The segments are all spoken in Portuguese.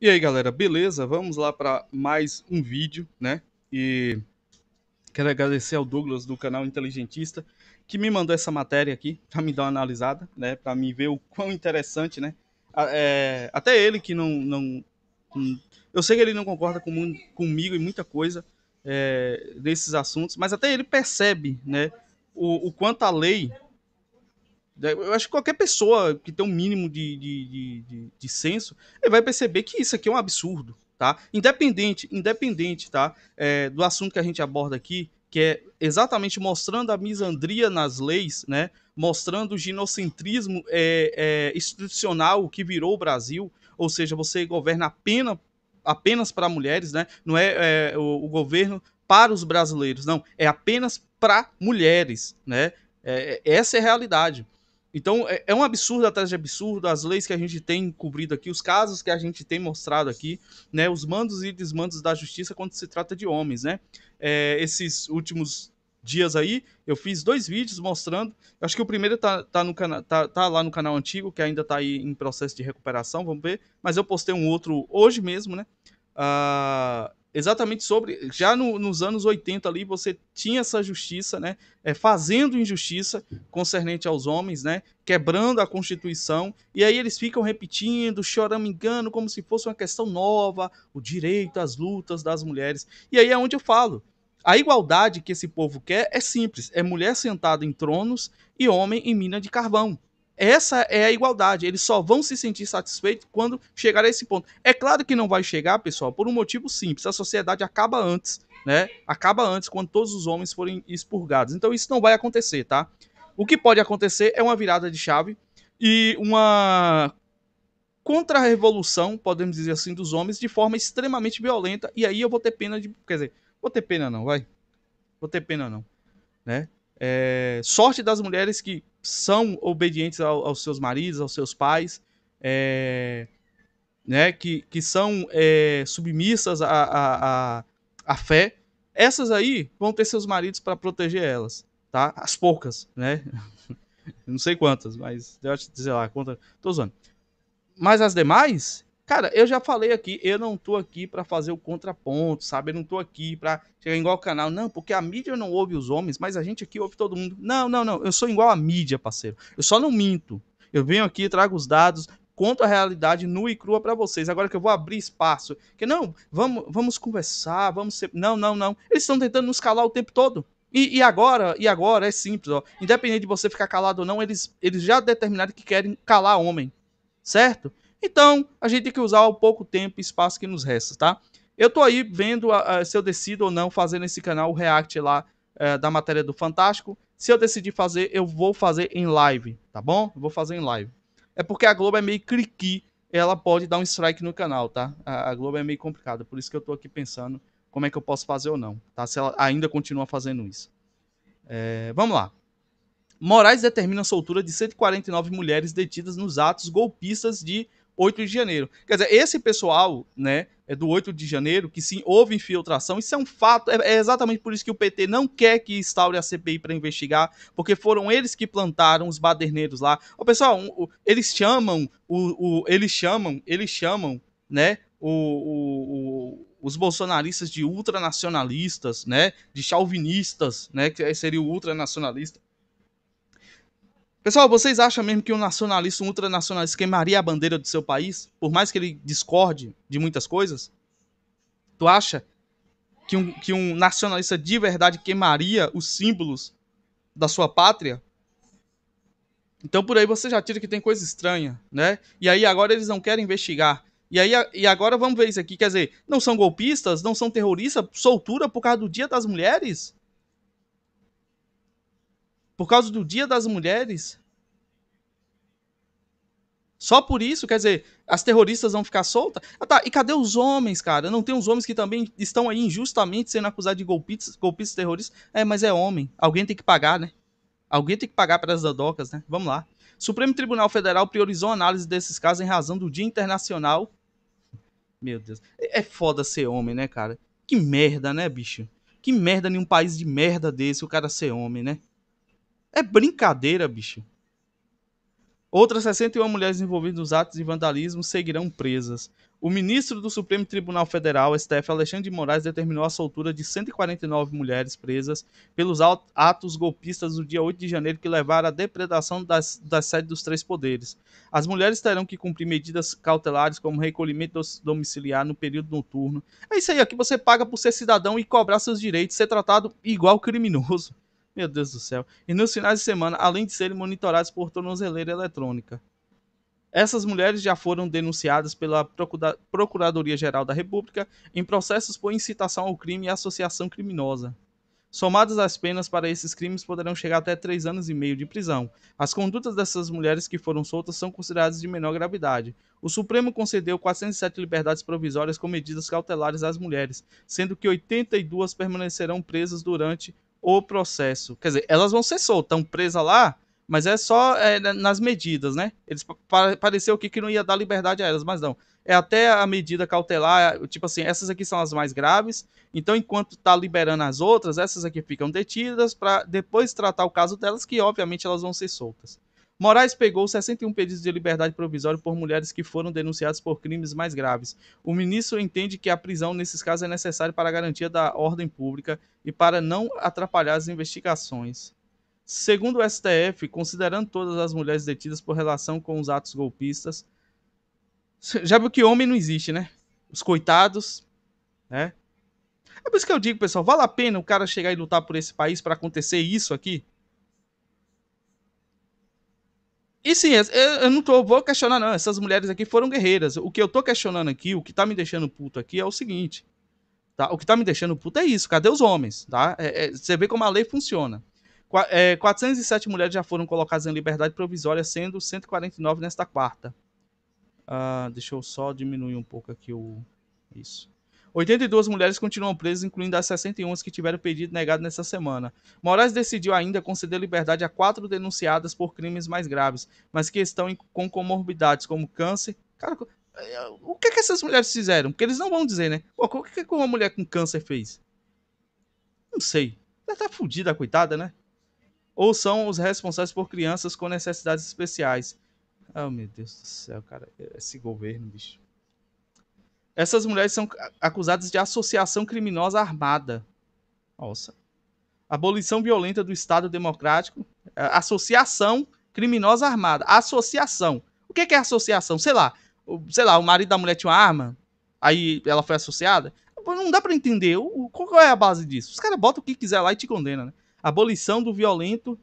E aí, galera, beleza? Vamos lá para mais um vídeo, né? E quero agradecer ao Douglas do canal Inteligentista que me mandou essa matéria aqui para me dar uma analisada, né? Para me ver o quão interessante, né? É, até ele que não, não, eu sei que ele não concorda com, comigo em muita coisa é, desses assuntos, mas até ele percebe, né? O, o quanto a lei né, eu acho que qualquer pessoa que tem um mínimo de, de, de, de, de senso, ele vai perceber que isso aqui é um absurdo, tá? Independente, independente, tá? É, do assunto que a gente aborda aqui, que é exatamente mostrando a misandria nas leis, né? Mostrando o ginocentrismo é, é, institucional que virou o Brasil, ou seja, você governa apenas apenas para mulheres, né? Não é, é o, o, governo para os brasileiros, não. É apenas para mulheres, né? É, é essa é a realidade. Então, é, é, um absurdo atrás de absurdo, as leis que a gente tem cobrido aqui, os casos que a gente tem mostrado aqui, né, os mandos e desmandos da justiça quando se trata de homens, né? É, esses últimos dias aí, eu fiz dois vídeos mostrando, acho que o primeiro tá, tá, no cana tá, tá lá no canal antigo, que ainda tá aí em processo de recuperação, vamos ver, mas eu postei um outro hoje mesmo, né? Uh, exatamente sobre. Já no, nos anos 80 ali, você tinha essa justiça, né? É, fazendo injustiça concernente aos homens, né? Quebrando a Constituição. E aí eles ficam repetindo, choramingando, como se fosse uma questão nova, o direito às lutas das mulheres. E aí é onde eu falo. A igualdade que esse povo quer é simples: é mulher sentada em tronos e homem em mina de carvão. Essa é a igualdade. Eles só vão se sentir satisfeitos quando chegar a esse ponto. É claro que não vai chegar, pessoal, por um motivo simples. A sociedade acaba antes, né? Acaba antes quando todos os homens forem expurgados. Então isso não vai acontecer, tá? O que pode acontecer é uma virada de chave e uma contra-revolução, podemos dizer assim, dos homens de forma extremamente violenta. E aí eu vou ter pena de. Quer dizer, vou ter pena não, vai. Vou ter pena não, né? É, sorte das mulheres que são obedientes ao, aos seus maridos, aos seus pais, é, né, que, que são é, submissas à, à, à, fé. Essas aí vão ter seus maridos para proteger elas, tá? As poucas, né? Não sei quantas, mas eu acho, dizer lá, conta, tô usando. Mas as demais, Cara, eu já falei aqui, eu não tô aqui para fazer o contraponto, sabe? Eu não tô aqui pra chegar igual ao canal, não, porque a mídia não ouve os homens, mas a gente aqui ouve todo mundo. Não, não, não, eu sou igual a mídia, parceiro. Eu só não minto. Eu venho aqui, trago os dados, conto a realidade nua e crua para vocês. Agora que eu vou abrir espaço, que não, vamos, vamos conversar, vamos ser. Não, não, não. Eles estão tentando nos calar o tempo todo. E, e, agora, e agora é simples, ó. Independente de você ficar calado ou não, eles, eles já determinaram que querem calar homem, certo? Então, a gente tem que usar o pouco tempo e espaço que nos resta, tá? Eu tô aí vendo ah, ah, se eu decido ou não fazer nesse canal o react lá eh, da matéria do Fantástico. Se eu decidir fazer, eu vou fazer em live, tá bom? Eu vou fazer em live. É porque a Globo é meio criqui, ela pode dar um strike no canal, tá? A, a Globo é meio complicada, por isso que eu tô aqui pensando como é que eu posso fazer ou não, tá? Se ela ainda continua fazendo isso. É, vamos lá. Moraes determina a soltura de 149 mulheres detidas nos atos golpistas de 8 de janeiro. Quer dizer, esse pessoal, né, é do 8 de janeiro, que sim, houve infiltração, isso é um fato, é, é exatamente por isso que o PT não quer que instaure a CPI para investigar, porque foram eles que plantaram os baderneiros lá. o pessoal, eles chamam, o, o, eles chamam, eles chamam, né, o, o, o os bolsonaristas de ultranacionalistas, né, de chauvinistas, né, que seria o ultranacionalista. Pessoal, vocês acham mesmo que um nacionalista, um ultranacionalista queimaria a bandeira do seu país, por mais que ele discorde de muitas coisas? Tu acha que um, que um nacionalista de verdade queimaria os símbolos da sua pátria? Então por aí você já tira que tem coisa estranha, né? E aí agora eles não querem investigar. E aí e agora vamos ver isso aqui, quer dizer, não são golpistas, não são terroristas, soltura por causa do Dia das Mulheres? Por causa do Dia das Mulheres? Só por isso, quer dizer, as terroristas vão ficar soltas? Ah tá, e cadê os homens, cara? Não tem os homens que também estão aí injustamente sendo acusados de golpistas, golpistas terroristas? É, mas é homem. Alguém tem que pagar, né? Alguém tem que pagar para as adocas, né? Vamos lá. Supremo Tribunal Federal priorizou a análise desses casos em razão do Dia Internacional. Meu Deus. É, é foda ser homem, né, cara? Que merda, né, bicho? Que merda em um país de merda desse o cara ser homem, né? É brincadeira, bicho. Outras 61 mulheres envolvidas nos atos de vandalismo seguirão presas. O ministro do Supremo Tribunal Federal, STF, Alexandre de Moraes, determinou a soltura de 149 mulheres presas pelos atos golpistas do dia 8 de janeiro que levaram à depredação das, das sedes dos três poderes. As mulheres terão que cumprir medidas cautelares como recolhimento domiciliar no período noturno. É isso aí, aqui você paga por ser cidadão e cobrar seus direitos, ser tratado igual criminoso. Meu Deus do céu. E nos finais de semana, além de serem monitoradas por tornozeleira eletrônica. Essas mulheres já foram denunciadas pela Procura Procuradoria-Geral da República em processos por incitação ao crime e associação criminosa. Somadas as penas para esses crimes poderão chegar até três anos e meio de prisão. As condutas dessas mulheres que foram soltas são consideradas de menor gravidade. O Supremo concedeu 407 liberdades provisórias com medidas cautelares às mulheres, sendo que 82 permanecerão presas durante o processo. Quer dizer, elas vão ser soltas, estão presas lá, mas é só é, nas medidas, né? Eles pareceu que, que não ia dar liberdade a elas, mas não. É até a medida cautelar, tipo assim, essas aqui são as mais graves. Então, enquanto tá liberando as outras, essas aqui ficam detidas para depois tratar o caso delas, que obviamente elas vão ser soltas. Moraes pegou 61 pedidos de liberdade provisória por mulheres que foram denunciadas por crimes mais graves. O ministro entende que a prisão nesses casos é necessária para a garantia da ordem pública e para não atrapalhar as investigações. Segundo o STF, considerando todas as mulheres detidas por relação com os atos golpistas, já viu que homem não existe, né? Os coitados, né? É por isso que eu digo, pessoal, vale a pena o cara chegar e lutar por esse país para acontecer isso aqui? E sim, eu não tô, vou questionar, não. Essas mulheres aqui foram guerreiras. O que eu tô questionando aqui, o que tá me deixando puto aqui é o seguinte. Tá? O que tá me deixando puto é isso. Cadê os homens? Tá? É, é, você vê como a lei funciona. Qu é, 407 mulheres já foram colocadas em liberdade provisória, sendo 149 nesta quarta. Ah, deixa eu só diminuir um pouco aqui o. Isso. 82 mulheres continuam presas, incluindo as 61 que tiveram pedido negado nessa semana. Moraes decidiu ainda conceder liberdade a quatro denunciadas por crimes mais graves, mas que estão com comorbidades como câncer. Cara, é, o que, é que essas mulheres fizeram? Porque eles não vão dizer, né? Pô, o que, é que uma mulher com câncer fez? Não sei. Ela tá fudida, coitada, né? Ou são os responsáveis por crianças com necessidades especiais. Ah, oh, meu Deus do céu, cara. É, é esse governo, bicho. Essas mulheres são acusadas de associação criminosa armada. Nossa. Abolição violenta do Estado Democrático. É, associação criminosa armada. Associação. O que é associação? Sei lá. Sei lá, o marido da mulher tinha uma arma. Aí ela foi associada. Não dá para entender. Qual é a base disso? Os caras botam o que quiser lá e te condenam, né? Abolição do violento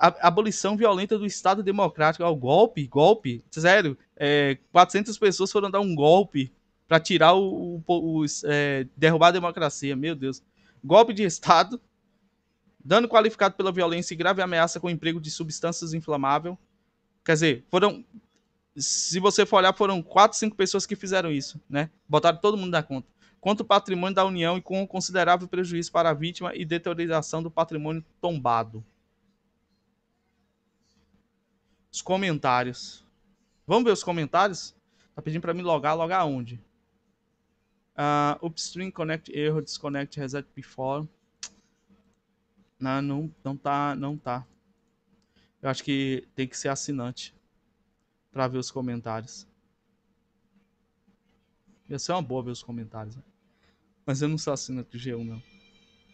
abolição violenta do Estado Democrático. o golpe, golpe, sério. É, 400 pessoas foram dar um golpe para tirar o, o é, derrubar a democracia, meu Deus. Golpe de Estado, dano qualificado pela violência e grave ameaça com emprego de substâncias inflamáveis. Quer dizer, foram se você for olhar, foram quatro, cinco pessoas que fizeram isso, né? Botaram todo mundo na conta. Contra o patrimônio da União e com considerável prejuízo para a vítima e deterioração do patrimônio tombado. Os comentários. Vamos ver os comentários? Tá pedindo para me logar, logar onde? Uh, upstream connect erro, disconnect reset before. Não, não, não tá, não tá. Eu acho que tem que ser assinante para ver os comentários. Ia ser uma boa ver os comentários. Né? Mas eu não sou assinante do G1, não.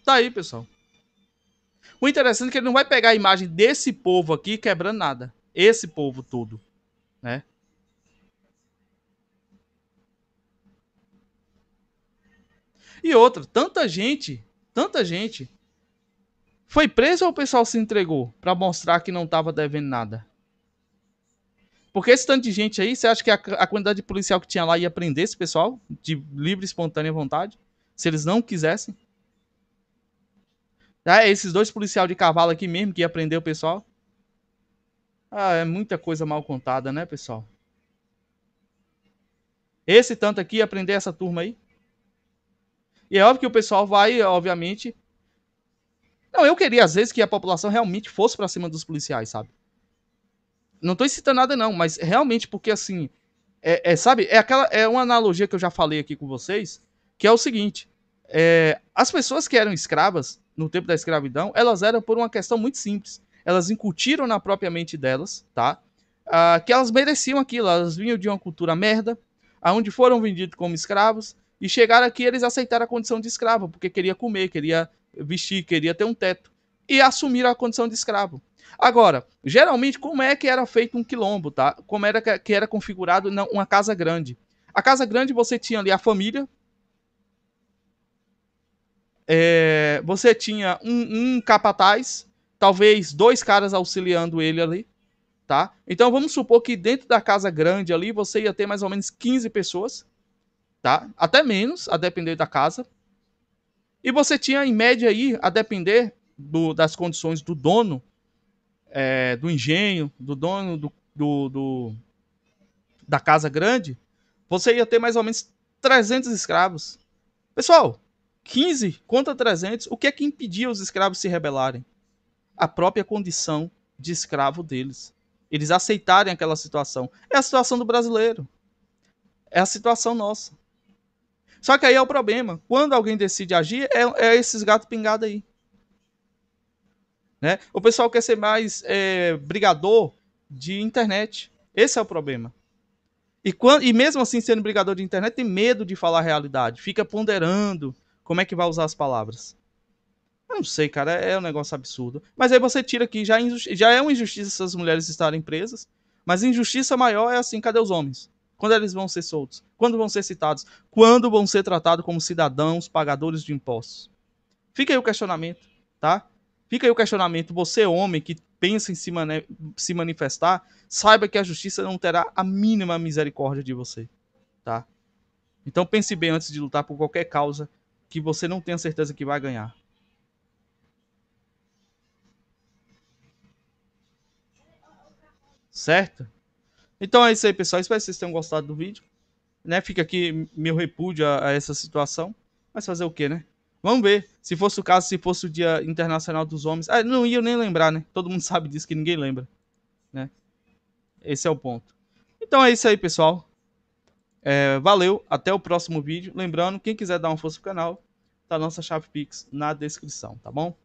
Tá aí, pessoal. O interessante é que ele não vai pegar a imagem desse povo aqui quebrando nada. Esse povo todo, né? E outra, tanta gente, tanta gente foi preso ou o pessoal se entregou para mostrar que não estava devendo nada? Porque esse tanto de gente aí, você acha que a, a, quantidade de policial que tinha lá ia prender esse pessoal de livre espontânea vontade? Se eles não quisessem? Ah, é esses dois policial de cavalo aqui mesmo que ia prender o pessoal? Ah, é muita coisa mal contada, né, pessoal? Esse tanto aqui ia prender essa turma aí? E é óbvio que o pessoal vai, obviamente. Não, eu queria às vezes que a população realmente fosse para cima dos policiais, sabe? Não tô incitando nada não, mas realmente porque assim, é, é, sabe? É aquela é uma analogia que eu já falei aqui com vocês, que é o seguinte: é, as pessoas que eram escravas no tempo da escravidão, elas eram por uma questão muito simples. Elas incutiram na própria mente delas, tá? Ah, que elas mereciam aquilo. Elas vinham de uma cultura merda, aonde foram vendidos como escravos, e chegaram aqui, eles aceitaram a condição de escravo, porque queria comer, queria vestir, queria ter um teto. E assumiram a condição de escravo. Agora, geralmente, como é que era feito um quilombo, tá? Como era que era configurado uma casa grande? A casa grande você tinha ali a família, é, você tinha um, um, capataz, talvez dois caras auxiliando ele ali, tá? Então vamos supor que dentro da casa grande ali você ia ter mais ou menos 15 pessoas, tá? Até menos, a depender da casa. E você tinha, em média, aí, a depender do, das condições do dono, é, do engenho, do dono do, do, do, da casa grande, você ia ter mais ou menos 300 escravos. Pessoal, 15 contra 300, o que é que impedia os escravos se rebelarem? A própria condição de escravo deles. Eles aceitarem aquela situação. É a situação do brasileiro. É a situação nossa. Só que aí é o problema. Quando alguém decide agir, é, é esses gatos pingados aí. Né? O pessoal quer ser mais é, brigador de internet. Esse é o problema. E, quando, e mesmo assim, sendo brigador de internet, tem medo de falar a realidade. Fica ponderando como é que vai usar as palavras. Eu não sei, cara, é um negócio absurdo. Mas aí você tira que já, é já é uma injustiça essas mulheres estarem presas, mas injustiça maior é assim, cadê os homens? Quando eles vão ser soltos? Quando vão ser citados? Quando vão ser tratados como cidadãos pagadores de impostos? Fica aí o questionamento, tá? Fica aí o questionamento. Você, homem, que pensa em se, mani se manifestar, saiba que a justiça não terá a mínima misericórdia de você, tá? Então pense bem antes de lutar por qualquer causa que você não tenha certeza que vai ganhar. Certo? Então é isso aí, pessoal. Espero que vocês tenham gostado do vídeo. Né? Fica aqui meu repúdio a, a essa situação. Mas fazer o que, né? Vamos ver. Se fosse o caso, se fosse o Dia Internacional dos Homens. Ah, não ia nem lembrar, né? Todo mundo sabe disso que ninguém lembra. Né? Esse é o ponto. Então é isso aí, pessoal. É, valeu, até o próximo vídeo. Lembrando, quem quiser dar uma força pro canal, tá a nossa chave Pix na descrição, tá bom?